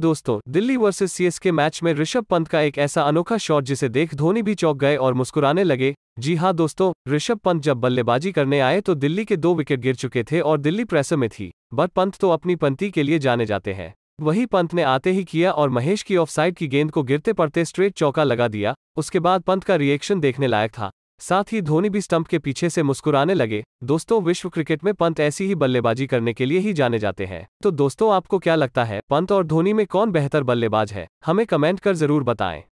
दोस्तों Delhi versus CSK match में ऋषभ पंत का एक ऐसा अनोखा शॉट जिसे देख धोनी भी चौंक गए और मुस्कुराने लगे जी हां दोस्तों ऋषभ पंत जब बल्लेबाजी करने आए तो दिल्ली के दो विकेट गिर चुके थे और दिल्ली प्रेसर में थी बट पंत तो अपनी पंती के लिए जाने जाते हैं वही पंत ने आते ही किया और महेश की ऑफसाइड की गेंद को गिरते पड़ते स्ट्रेट चौका लगा दिया उसके बाद पंत का रिएक्शन देखने लायक था साथ ही धोनी भी स्टंप के पीछे से मुस्कुराने लगे दोस्तों विश्व क्रिकेट में पंत ऐसी ही बल्लेबाजी करने के लिए ही जाने जाते हैं तो दोस्तों आपको क्या लगता है पंत और धोनी में कौन बेहतर बल्लेबाज है हमें कमेंट कर जरूर बताएं